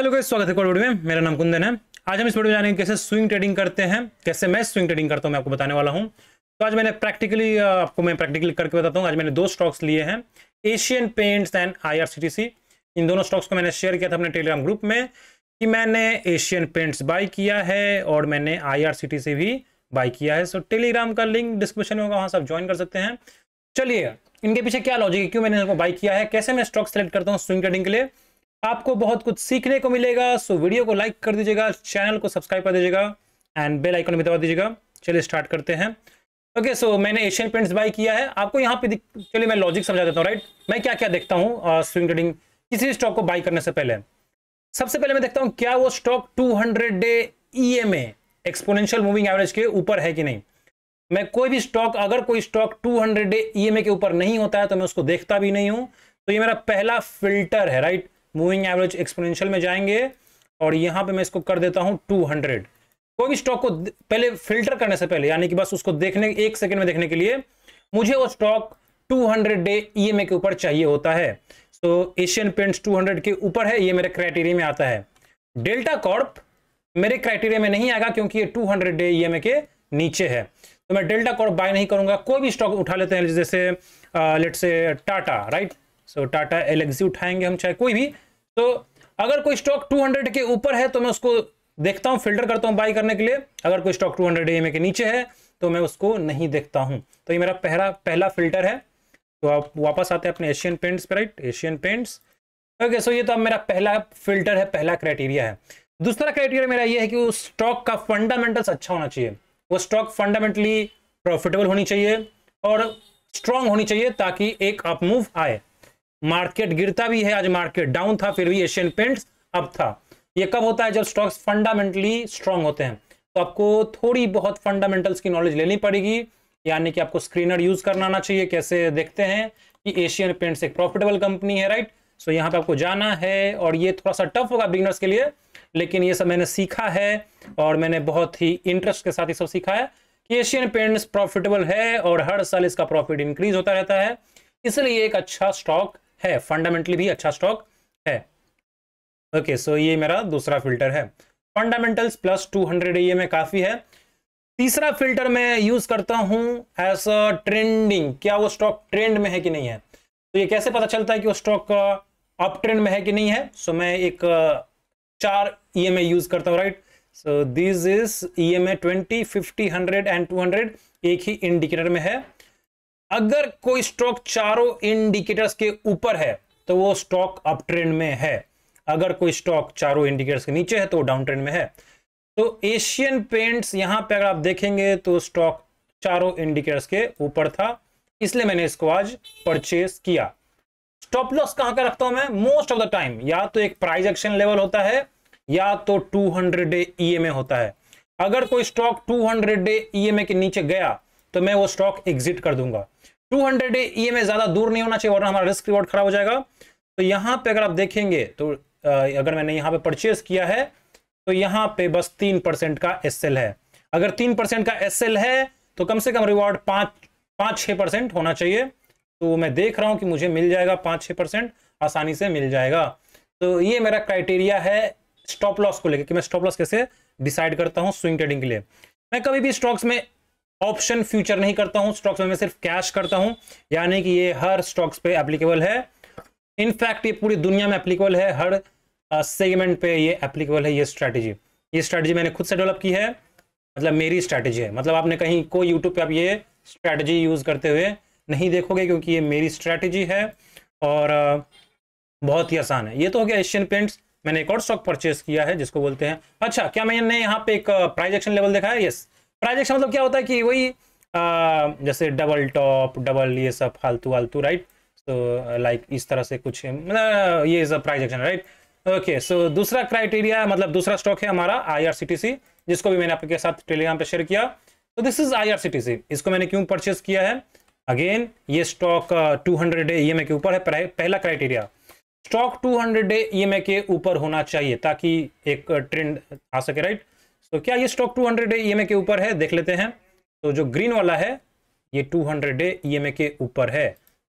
Hello guys स्वागत है video में मेरा नाम कुंदन है आज हम इस वीडियो में जानेंगे कैसे स्विंग ट्रेडिंग करते हैं कैसे मैं स्विंग ट्रेडिंग करता हूं मैं आपको बताने वाला हूं तो आज मैंने प्रैक्टिकली आपको मैं प्रैक्टिकली करके बताता हूं आज मैंने दो स्टॉक्स लिए हैं एशियन पेंट्स एंड आई इन दोनों स्टॉक्स को मैंने शेयर किया था अपने टेलीग्राम ग्रुप में कि मैंने एशियन पेंट्स बाई किया है और मैंने आई भी बाई किया है सो टेलीग्राम का लिंक डिस्क्रिप्शन में होगा वहाँ से आप ज्वाइन कर सकते हैं चलिए इनके पीछे क्या लॉजिक है क्यों मैंने इनको बाई किया है कैसे मैं स्टॉक सेलेक्ट करता हूँ स्विंग ट्रेडिंग के लिए आपको बहुत कुछ सीखने को मिलेगा सो वीडियो को लाइक कर दीजिएगा चैनल को सब्सक्राइब कर दीजिएगा एंड बेल आइकन भी दबा दीजिएगा चलिए स्टार्ट करते हैं ओके okay, सो so, मैंने एशियन पेंट्स बाई किया है आपको यहाँ पे चलिए मैं लॉजिक समझा देता हूँ राइट मैं क्या क्या देखता हूँ स्विंग uh, ट्रेडिंग किसी स्टॉक को बाई करने से पहले सबसे पहले मैं देखता हूँ क्या वो stock today E exponential moving average के ऊपर है कि नहीं मैं कोई भी स्टॉक अगर कोई स्टॉक 200 डे ईएमए के ऊपर नहीं होता है तो मैं उसको देखता भी नहीं हूं तो ये मेरा पहला फिल्टर है राइट मूविंग एवरेज एक्सपोनेंशियल में जाएंगे और यहां पे मैं इसको कर देता हूं 200 कोई भी स्टॉक को पहले फिल्टर करने से पहले यानी कि बस उसको देखने एक सेकंड में देखने के लिए मुझे वो स्टॉक 200 डे ईएमए के ऊपर चाहिए होता है सो एशियन पेंट्स 200 के ऊपर है ये मेरे क्राइटेरिया में आता है डेल्टा कॉर्प मेरे क्राइटेरिया में नहीं आएगा क्योंकि ये टू डे ई के नीचे है तो मैं डेल्टा कॉर्प बाय नहीं करूंगा कोई भी स्टॉक उठा लेते हैं जैसे let say Tata right so Tata Elxsi उठाएंगे हम चाहे कोई भी तो अगर कोई स्टॉक 200 के ऊपर है तो मैं उसको देखता हूं फिल्टर करता हूं बाई करने के लिए अगर कोई स्टॉक 200 हंड्रेड के नीचे है तो मैं उसको नहीं देखता हूं तो ये मेरा पहला पहला फिल्टर है तो आप वापस आते हैं अपने एशियन पेंट्स पर right Asian Paints okay so ये तो अब मेरा पहला फिल्टर है पहला क्राइटेरिया है दूसरा क्राइटेरिया मेरा ये है कि उस स्टॉक का फंडामेंटल्स अच्छा होना चाहिए वो स्टॉक फंडामेंटली प्रॉफिटेबल होनी चाहिए और स्ट्रांग होनी चाहिए ताकि एक अप मूव आए मार्केट गिरता भी है आज मार्केट डाउन था फिर भी एशियन पेंट्स अप था ये कब होता है जब स्टॉक्स फंडामेंटली स्ट्रांग होते हैं तो आपको थोड़ी बहुत फंडामेंटल्स की नॉलेज लेनी पड़ेगी यानी कि आपको स्क्रीनर यूज करना आना चाहिए कैसे देखते हैं कि एशियन पेंट्स एक प्रॉफिटेबल कंपनी है राइट सो so, यहाँ पे आपको जाना है और ये थोड़ा सा टफ होगा बिगनर्स के लिए लेकिन ये सब मैंने सीखा है और मैंने बहुत ही इंटरेस्ट के साथ ये सब सीखा है कि एशियन पेंट्स प्रॉफिटेबल है और हर साल इसका प्रॉफिट इंक्रीज होता रहता है इसलिए एक अच्छा स्टॉक है फंडामेंटली भी अच्छा स्टॉक है ओके okay, सो so ये मेरा दूसरा फिल्टर है फंडामेंटल्स प्लस टू हंड्रेड ये में काफ़ी है तीसरा फिल्टर मैं यूज़ करता हूं एस अ ट्रेंडिंग क्या वो स्टॉक ट्रेंड में है कि नहीं है तो ये कैसे पता चलता है कि वो स्टॉक अप ट्रेंड में है कि नहीं है सो so मैं एक uh, चार ई एम यूज़ करता हूँ right so this is E M A twenty fifty hundred and two hundred एक ही इंडिकेटर में है अगर कोई स्टॉक चारों इंडिकेटर्स के ऊपर है तो वो स्टॉक अप ट्रेंड में है अगर कोई स्टॉक चारों इंडिकेटर्स के नीचे है तो डाउन ट्रेंड में है तो एशियन पेंट्स यहां पे अगर आप देखेंगे तो स्टॉक चारों इंडिकेटर्स के ऊपर था इसलिए मैंने इसको आज परचेस किया स्टॉप लॉस कहां का रखता हूं मैं मोस्ट ऑफ द टाइम या तो एक प्राइज एक्शन लेवल होता है या तो 200 डे ए होता है अगर कोई स्टॉक 200 डे ए के नीचे गया तो मैं वो स्टॉक एग्जिट कर दूंगा 200 हंड्रेड ये में ज़्यादा दूर नहीं होना चाहिए वरना हमारा रिस्क रिवॉर्ड खराब हो जाएगा तो यहाँ पे अगर आप देखेंगे तो अगर मैंने यहाँ पे परचेज किया है तो यहाँ पे बस तीन परसेंट का एस है अगर तीन परसेंट का एस है तो कम से कम रिवॉर्ड पाँच पाँच छः परसेंट होना चाहिए तो मैं देख रहा हूँ कि मुझे मिल जाएगा पाँच छः परसेंट आसानी से मिल जाएगा तो ये मेरा क्राइटेरिया है स्टॉप लॉस को लेकर कि मैं स्टॉप लॉस कैसे डिसाइड करता हूँ स्विंग ट्रेडिंग के लिए मैं कभी भी स्टॉक्स में ऑप्शन फ्यूचर नहीं करता हूं स्टॉक्स में मैं सिर्फ कैश करता हूं यानी कि ये हर स्टॉक्स पे एप्लीकेबल है इनफैक्ट ये पूरी दुनिया में एप्लीकेबल है हर सेगमेंट पे ये एप्लीकेबल है ये स्ट्रैटेजी ये स्ट्रैटेजी मैंने खुद से डेवलप की है मतलब मेरी स्ट्रैटेजी है मतलब आपने कहीं को यूट्यूब पे आप ये स्ट्रैटेजी यूज़ करते हुए नहीं देखोगे क्योंकि ये मेरी स्ट्रैटेजी है और बहुत ही आसान है ये तो हो गया एशियन पेंट्स मैंने एक और स्टॉक परचेस किया है जिसको बोलते हैं अच्छा क्या मैंने यहाँ पे एक प्राइजेक्शन लेवल देखा है यस yes. प्राइजेक्शन मतलब क्या होता है कि वही जैसे डबल टॉप डबल ये सब फालतू वालतू राइट सो लाइक इस तरह से कुछ मतलब ये सब प्राइजेक्शन राइट ओके सो दूसरा क्राइटेरिया मतलब दूसरा स्टॉक है हमारा आई जिसको भी मैंने आपके साथ टेलीग्राम पे शेयर किया तो दिस इज आई इसको मैंने क्यों परचेस किया है अगेन ये स्टॉक टू हंड्रेड ई के ऊपर है पहला क्राइटेरिया स्टॉक 200 डे ई के ऊपर होना चाहिए ताकि एक ट्रेंड uh, आ सके राइट तो क्या ये स्टॉक 200 डे ईएमए के ऊपर है देख लेते हैं तो जो ग्रीन वाला है ये 200 डे ईएमए के ऊपर है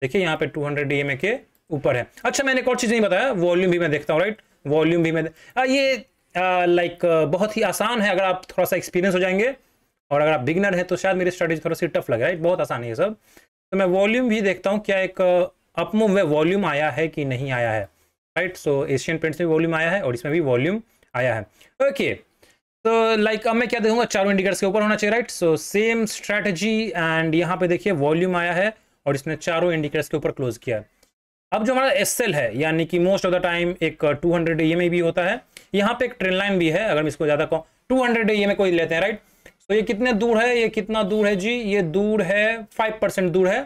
देखिए यहाँ पे 200 डे ईएमए के ऊपर है अच्छा मैंने एक और चीज़ नहीं बताया वॉल्यूम भी मैं देखता हूँ राइट वॉल्यूम भी मैं आ, ये लाइक बहुत ही आसान है अगर आप थोड़ा सा एक्सपीरियंस हो जाएंगे और अगर आप बिगनर हैं तो शायद मेरी स्टडीज थोड़ा सी टफ रहा है बहुत आसान है सब तो मैं वॉल्यूम भी देखता हूँ क्या एक अपमूव uh, में वॉल्यूम आया है कि नहीं आया है राइट सो एशियन पेंट्स में वॉल्यूम आया है और इसमें भी वॉल्यूम आया है ओके okay. तो लाइक अब मैं क्या देखूंगा चारों इंडिकेटर्स के ऊपर होना चाहिए right so same strategy and यहाँ पे देखिए वॉल्यूम आया है और इसने चारों इंडिकेटर्स के ऊपर क्लोज किया है अब जो हमारा एस है यानी कि मोस्ट ऑफ द टाइम एक टू हंड्रेड ई भी होता है यहाँ पे एक ट्रेन लाइन भी है अगर इसको ज़्यादा कहूँ टू हंड्रेड ई कोई लेते हैं राइट so, ये कितने दूर है ये कितना दूर है जी ये दूर है फाइव परसेंट दूर है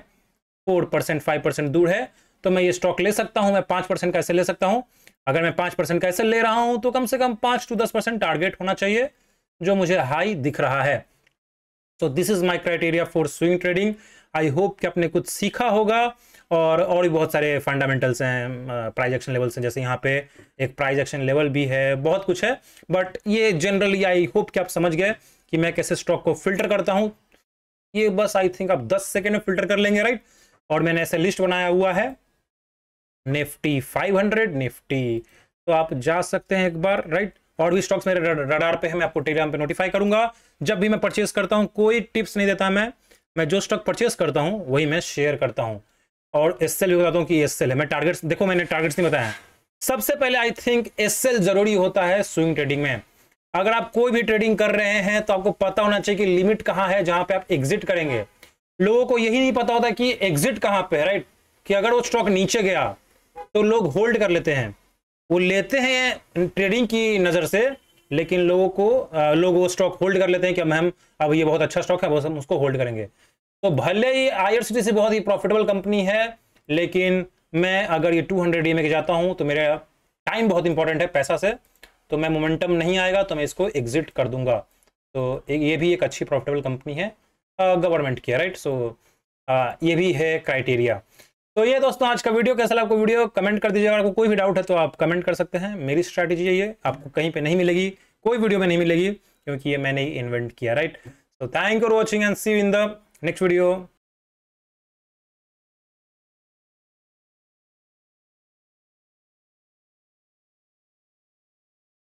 फोर परसेंट फाइव परसेंट दूर है तो मैं ये स्टॉक ले सकता हूँ मैं पाँच परसेंट का ऐसे ले सकता हूँ अगर मैं पांच परसेंट का ऐसा ले रहा हूँ तो कम से कम पाँच टू दस परसेंट टारगेट होना चाहिए जो मुझे हाई दिख रहा है so this is my criteria for swing trading I hope कि आपने कुछ सीखा होगा और और भी बहुत सारे फंडामेंटल्स हैं प्राइज एक्शन लेवल्स हैं जैसे यहाँ पे एक प्राइज एक्शन लेवल भी है बहुत कुछ है बट ये जनरली आई होप कि आप समझ गए कि मैं कैसे स्टॉक को फिल्टर करता हूँ ये बस आई थिंक आप 10 सेकेंड में फिल्टर कर लेंगे राइट और मैंने ऐसे लिस्ट बनाया हुआ है निफ्टी 500 निफ्टी तो आप जा सकते हैं एक बार राइट और भी स्टॉक्स मेरे रडार पे है मैं आपको टेलीग्राम पे नोटिफाई करूंगा जब भी मैं परचेस करता हूँ कोई टिप्स नहीं देता मैं मैं जो स्टॉक परचेस करता हूँ वही मैं शेयर करता हूँ और एस भी बताता हूँ कि एस है मैं टारगेट्स देखो मैंने टारगेट्स नहीं बताया सबसे पहले आई थिंक एस जरूरी होता है स्विंग ट्रेडिंग में अगर आप कोई भी ट्रेडिंग कर रहे हैं तो आपको पता होना चाहिए कि लिमिट कहाँ है जहां पे आप एग्जिट करेंगे लोगों को यही नहीं पता होता कि एग्जिट कहाँ पे है राइट कि अगर वो स्टॉक नीचे गया तो लोग होल्ड कर लेते हैं वो लेते हैं ट्रेडिंग की नज़र से लेकिन लोगों को लोग वो स्टॉक होल्ड कर लेते हैं कि मैम अब ये बहुत अच्छा स्टॉक है बस हम उसको होल्ड करेंगे तो भले ही आई से बहुत ही प्रॉफिटेबल कंपनी है लेकिन मैं अगर ये टू हंड्रेड ई जाता हूँ तो मेरा टाइम बहुत इंपॉर्टेंट है पैसा से तो मैं मोमेंटम नहीं आएगा तो मैं इसको एग्जिट कर दूंगा तो ये भी एक अच्छी प्रॉफिटेबल कंपनी है गवर्नमेंट की राइट सो ये भी है क्राइटेरिया तो ये दोस्तों आज का वीडियो कैसा लगा आपको वीडियो कमेंट कर दीजिएगा आपको कोई भी डाउट है तो आप कमेंट कर सकते हैं मेरी स्ट्रैटेजी है ये आपको कहीं पे नहीं मिलेगी कोई वीडियो में नहीं मिलेगी क्योंकि ये मैंने इन्वेंट किया राइट तो thank you for watching and see in the next video